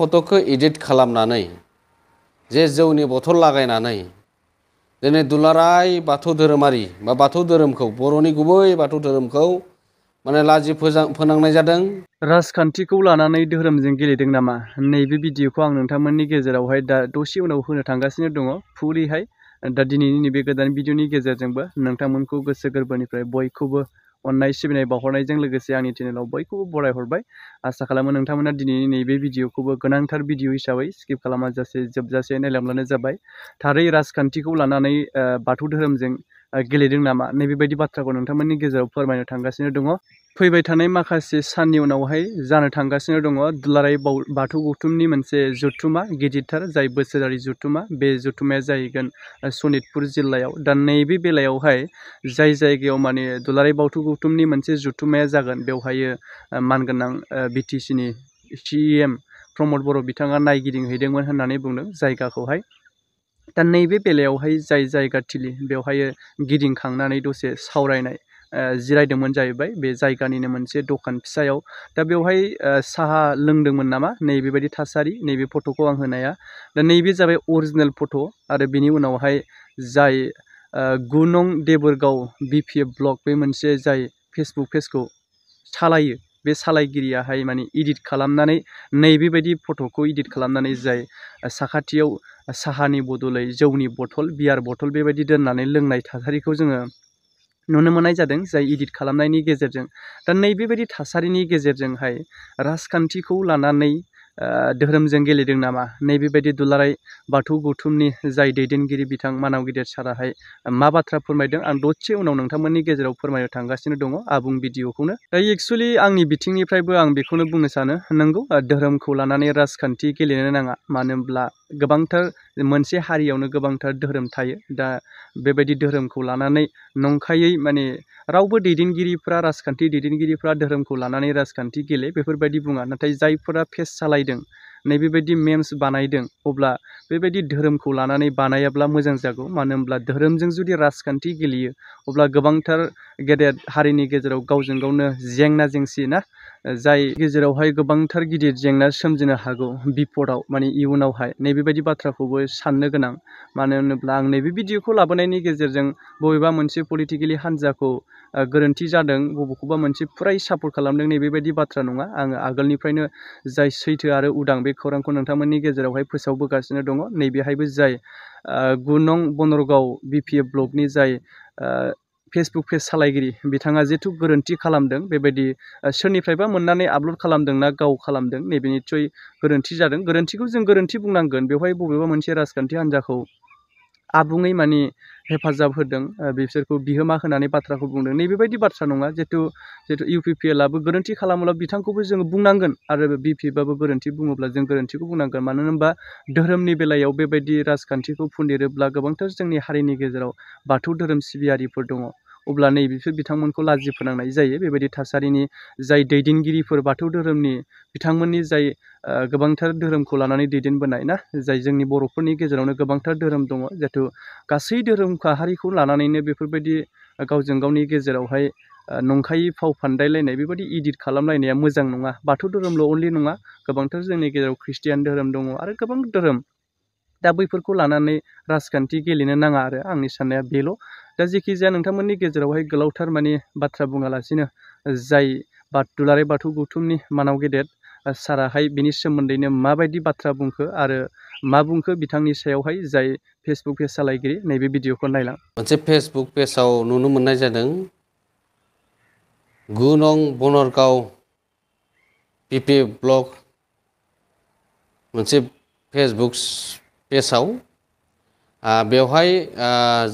फट'खौ edit खालामनानै जे जौनी bottle लगे दिन दुलाराय बाथौ धोरोमारि बा बाथौ धोरोमखौ बर'नि गुबै बाथौ धोरोमखौ माने लाजि फोजां फोनांनाय जादों राजखान्थिखौ लानानै धोरोमजों गेलेदों नामा नैबे भिडिअखौ आं नोंथांमोननि गेजेरावहाय दा दसे उनाव होनो थांगासिनो दङ फुरिहाय दा दिनैनि नैबे गोदान भिडिअनि गेजेरजोंबो नोंथांमोनखौ गोसो गोरबोनिफ्राय बयखौबो अननाय सिबिनाय बावहरनायजों लोगोसे आंनि चेनेलाव बयखौबो बरायहरबाय आसा खालामो नोंथांमोना दिनैनि नैबे भिडिअखौबो गोनांथार भिडिअ हिसाबै स्किप खालामाजासे जोबजासे नायलांब्लानो जाबाय थारै राजखान्थिखौ लानानै बाथौ धोरोमजों गेलेदों नामा नैबेबायदि बाथ्राखौ नोंथांमोननि गेजेराव फोरमायनो थांगासिनो दङ फैबाय थानाय माखासे साननि उनावहाय जानो थांगासिनो दङ दुलाराय बाथौ गौथुमनि मोनसे जथुमा गिदिरथार जाय बोसोरारि जथुमा बे जथुमाया जाहैगोन सनितपुर जिल्लायाव दा नैबे बेलायावहाय जाय जायगायाव माने दुलाराय बाथौ गौथुमनि मोनसे जथुमाया जागोन बेवहायो मानगोनां बिटिसिनि सिएम प्रमद बर' बिथाङा नायगिदिंहैदोंमोन होननानै बुंदों जायगाखौहाय दा नैबे बेलायावहाय जाय जायगाथिलि बेवहाय गिदिंखांनानै दसे सावरायनाय जिरायदोंमोन जाहैबाय बे जायगानिनो मोनसे दखान फिसायाव दा बेवहाय साहा लोंदोंमोन नामा नैबेबायदि थासारि नैबे फट'खौ आं होनाया दा नैबे जाबाय अरिजिनेल फट' आरो बिनि उनावहाय जाय गु नं देबोरगाव बिपिएफ ब्लक बे मोनसे जाय फेसबुक पेजखौ सालायो बे सालायगिरियाहाय माने इदिट खालामनानै नैबेबायदि फट'खौ इदिट खालामनानै जाय साखाथियाव साहानि बदलै जौनि बथल बियार बथल बेबायदि दोननानै लोंनाय थासारिखौ जोङो नुनो मोननाय जादों जाय इदिट खालामनायनि गेजेरजों दा नैबेबायदि थासारिनि गेजेरजोंहाय राजखान्थिखौ लानानै धोरोमजों गेलेदों नामा नैबेबायदि दुलाराय बाथौ गौथुमनि जाय दैदेनगिरि बिथां मानाव गेदेर साराहाय मा बाथ्रा फोरमायदों आं दसे उनाव नोंथांमोननि गेजेराव फोरमायनो थांगासिनो दङ आबुं भिडिअखौनो दायो एक्सुवेलि आंनि बिथिंनिफ्रायबो आं बेखौनो बुंनो सानो नंगौ धोरोमखौ लानानै राजखान्थि गेलेनो नाङा मानो होनब्ला गोबांथार मोनसे हारियावनो गोबांथार धोरोम थायो दा बेबायदि धोरोमखौ लानानै नंखायै माने रावबो दैदेनगिरिफ्रा राजखान्थि दैदेनगिरिफ्रा धोरोमखौ लानानै राजखान्थि गेले बेफोरबायदि बुङा नाथाय जायफोरा फेस सालायदों नैबेबायदि मेम्स बानायदों अब्ला बेबायदि धोरोमखौ लानानै बानायाब्ला मोजां जागौ मानो होनब्ला धोरोमजों जुदि राजखान्थि गेलेयो अब्ला गोबांथार गेदेर हारिनि गेजेराव गावजों गावनो जेंना जेंसि ना जाय गेजेरावहाय गोबांथार गिदिर जेंना सोमजिनो हागौ बिपदाव माने इयुनावहाय नैबेबायदि बाथ्राखौबो साननो गोनां मानो होनोब्ला आं नैबे भिडिअखौ लाबोनायनि गेजेरजों बबेबा मोनसे पलिटिकेलि हान्जाखौ गोरोन्थि जादों बबेखौबा मोनसे फुराय सापर्ट खालामदों नैबेबायदि बाथ्रा नङा आङो आगोलनिफ्रायनो जाय सैथो आरो उदां बे खौरांखौ नोंथांमोननि गेजेरावहाय फोसावबोगासिनो दङ नैबेहायबो जाय गुनं बनरगाव बिपिएफ ब्लकनि जाय फेसबुक पेज सालायगिरि बिथाङा जेथु गोरोन्थि खालामदों बेबायदि सोरनिफ्रायबा मोन्नानै आपलड खालामदों ना गाव खालामदों नैबे निस्सय गोरोन्थि जादों गोरोन्थिखौ जों गोरोन्थि बुंनांगोन बेवहाय बबेबा मोनसे राजखान्थि हान्जाखौ आबुङै माने हेफाजाब होदों बिसोरखौ बिहोमा होनानै बाथ्राखौ बुंदों नैबेबायदि बाथ्रा नङा जिथु जिथु इउ पि पि एलआबो गोरोन्थि खालामोब्ला बिथांखौबो जोङो बुंनांगोन आरो बि पि एफआबो गोरोन्थि बुङोब्ला जों गोरोन्थिखौ बुंनांगोन मानो होनबा धोरोमनि बेलायाव बेबायदि राजखान्थिखौ फुन्देरोब्ला गोबांथार जोंनि हारिनि गेजेराव बाथौ धोरोम सिबियारिफोर दङ अब्ला नैबेफोर बिथांमोनखौ लाजि फोनांनाय जायो बेबायदि थासारिनि जाय दैदेनगिरिफोर बाथौ धोरोमनि बिथांमोननि जाय गोबांथार धोरोमखौ लानानै दैदेनबोनाय ना जाय जोंनि बर'फोरनि गेजेरावनो गोबांथार धोरोम दङ जिहेथु गासै धोरोमखौ हारिखौ लानानैनो बेफोरबायदि गावजों गावनि गेजेरावहाय नंखायि फाव फान्दायलायनाय बेबायदि इदिट खालामलायनाया मोजां नङा बाथौ धोरोमल' अनलि नङा गोबांथार जोंनि गेजेराव ख्रिस्टियान धोरोम दङ आरो गोबां धोरोम दा बैफोरखौ लानानै राजखान्थि गेलेनो नाङा आरो आंनि साननाया बेल' दा जेखिजाया नोंथांमोननि गेजेरावहाय गोलावथार माने बाथ्रा बुङालासिनो जाय बा दुलाराय बाथौ गौथुमनि मानाव गेदेर साराहाय बिनि सोमोन्दैनो माबायदि बाथ्रा बुंखो आरो मा बुंखो बिथांनि सायावहाय जाय फेसबुक पेज सालायगिरि नैबे भिडिअखौ नायलां मोनसे फेसबुक पेजाव नुनो मोननाय जादों गु नं बनरगाव पिपि ब्लक मोनसे फेसबुक पेजाव बेवहाय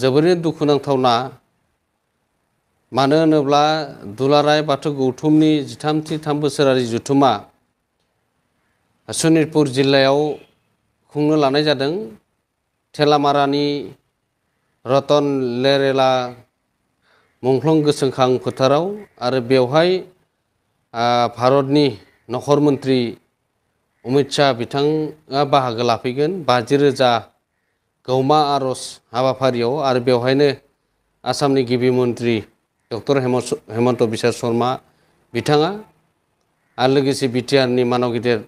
जोबोरैनो दुखुनांथावना मानो होनोब्ला दुलाराय बाथौ गौथुमनि जिथामथि थाम बोसोरारि जथुमा सनितपुर जिल्लायाव खुंनो लानाय जादों थेलामारानि रतन लेरेला मुंख्लं गोसोखां फोथाराव आरो बेवहाय भारतनि न'खर मन्थ्रि अमित शाह बिथाङा बाहागो लाफैगोन बाजि रोजा गौमा आर'ज हाबाफारियाव आरो बेवहायनो आसामनि गिबि मन्थ्रि डक्टर हेमन्त बिश्व शर्मा बिथाङा आरो लोगोसे बिटिआरनि मानाव गेदेर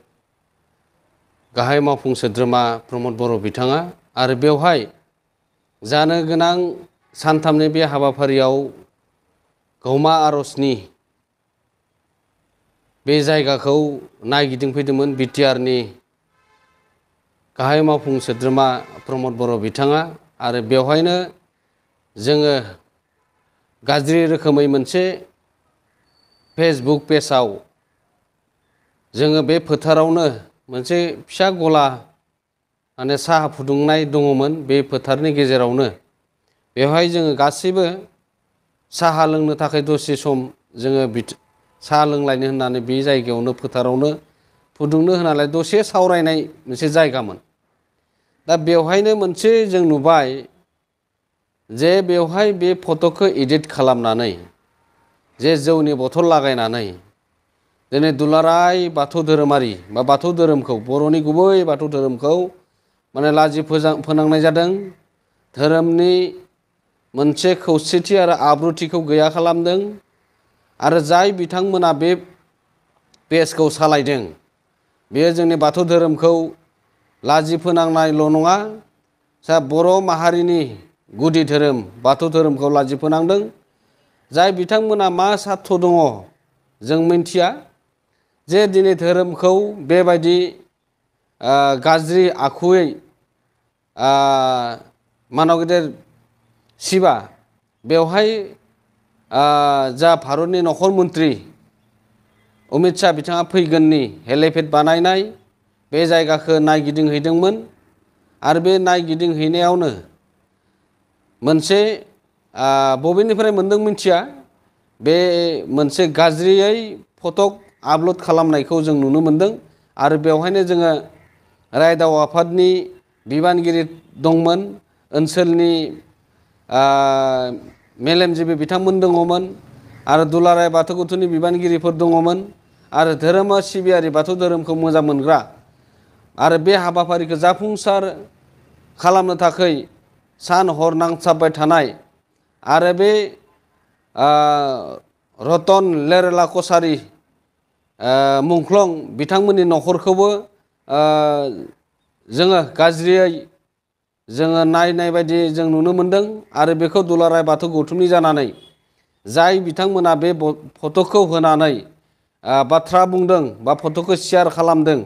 गाहाय मावफुं सोद्रोमा प्रमद बर' बिथाङा आरो बेवहाय जानो गोनां सानथामनि बे हाबाफारियाव गौमा आर'जनि बे जायगाखौ नायगिदिंफैदोंमोन बिटिआरनि गाहाय मावफुं सोद्रोमा प्रमद बर' बिथाङा आरो बेवहायनो जोङो गाज्रि रोखोमै मोनसे फेसबुक पेजआव जोङो बे फोथारावनो मोनसे फिसा गला माने साहा फुदुंनाय दङमोन बे फोथारनि गेजेरावनो बेवहाय जोङो गासैबो साहा लोंनो थाखाय दसे सम जोङो साहा लोंलायनो होननानै बे जायगायावनो फोथारावनो फुदुंनो होनालाय दसे सावरायनाय मोनसे जायगामोन दा बेवहायनो मोनसे जों नुबाय जे बेवहाय बे फट'खौ इडिट खालामनानै जे जौनि बथल लागायनानै दिनै दुलाराय बाथौ धोरोमारि बा बाथौ धोरोमखौ बर'नि गुबै बाथौ धोरोमखौ माने लाजि फोजां फोनांनाय जादों धोरोमनि मोनसे खौसेथि आरो आब्रुथिखौ गैया खालामदों आरो जाय बिथांमोना बे पेजखौ सालायदों बेयो जोंनि बाथौ धोरोमखौ लाजि फोनांनायल' नङा जा बर' माहारिनि गुदि धोरोम बाथौ धोरोमखौ लाजि फोनांदों जाय बिथांमोना मा सार्थ दङ जों मिन्थिया जे दिनै धोरोमखौ बेबायदि गाज्रि आखुयै मानव गेदेर सिबा बेवहाय जा भारतनि न'खर मन्थ्रि अमित शाह बिथाङा फैगोननि हेलिपेड बानायनाय बे जायगाखौ नायगिदिंहैदोंमोन आरो बे नायगिदिंहैनायावनो मोनसे बबेनिफ्राय मोन्दों मिथिया बे मोनसे गाज्रियै फटक आपल'ड खालामनायखौ जों नुनो मोन्दों आरो बेवहायनो जोङो रायदाव आफादनि बिबानगिरि दंमोन ओनसोलनि मेलेमजिबि बिथांमोन दङमोन आरो दुलाराय बाथौ गौथुमनि बिबानगिरिफोर दङमोन आरो धोरोमा सिबियारि बाथौ धोरोमखौ मोजां मोनग्रा आरो बे हाबाफारिखौ जाफुंसार खालामनो थाखाय सान हर नांसाबबाय थानाय आरो बे रतन लेरेला कसारि मुंख्लं बिथांमोननि न'खरखौबो जोङो गाज्रियै जोङो नायनाय बायदि जों नुनो मोन्दों आरो बेखौ दुलाराय बाथौ गौथुमनि जानानै जाय बिथांमोना बे फट'खौ होनानै बाथ्रा बुंदों बा फट'खौ शेयार खालामदों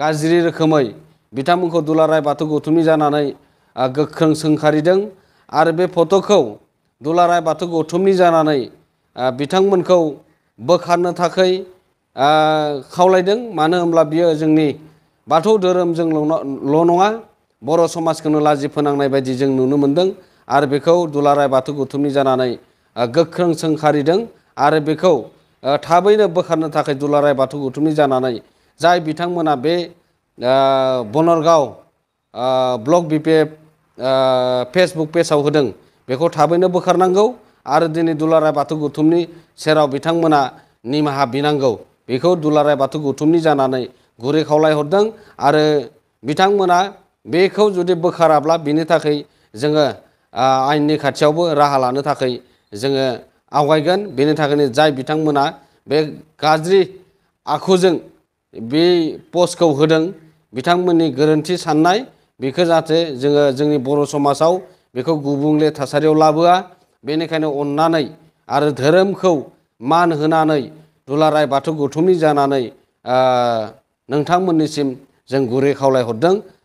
गाज्रि रोखोमै बिथांमोनखौ दुलाराय बाथौ गौथुमनि जानानै गोख्रों सोंखारिदों आरो बे फट'खौ दुलाराय बाथौ गौथुमनि जानानै बिथांमोनखौ बोखारनो थाखाय खावलायदों मानो होनब्ला बियो जोंनि बाथौ धोरोमजोंल' नङा बर' समाजखौनो लाजि फोनांनाय बायदि जों नुनो मोन्दों आरो बेखौ दुलाराय बाथौ गौथुमनि जानानै गोख्रों सोंखारिदों आरो बेखौ थाबैनो बोखारनो थाखाय दुलाराय बाथौ गौथुमनि जानानै जाय बिथांमोना बे बनरगाव ब्लक बिपिएफ फेसबुक पेजआव होदों बेखौ थाबैनो बोखारनांगौ आरो दिनै दुलाराय बाथौ गौथुमनि सेराव बिथांमोना निमाहा बिनांगौ बेखौ दुलाराय बाथौ गौथुमनि जानानै गुरै खावलायहरदों आरो बिथांमोना बेखौ जुदि बोखाराब्ला बिनि थाखाय जोङो आयेननि खाथियावबो राहा लानो थाखाय जोङो आवगायगोन बेनि थाखायनो जाय बिथांमोना बे गाज्रि आखुजों पस्ट पस्टखौ होदों बिथांमोननि गोरोन्थि जो बेखौ जाहाथे जोङो जोंनि बर' समाजाव बेखौ गुबुंले थासारियाव लाबोआ बेनिखायनो अननानै आरो धोरोमखौ मान होनानै दुलाराय बाथौ गौथुमनि जानानै नोंथांमोननिसिम जों गुरै खावलायहरदों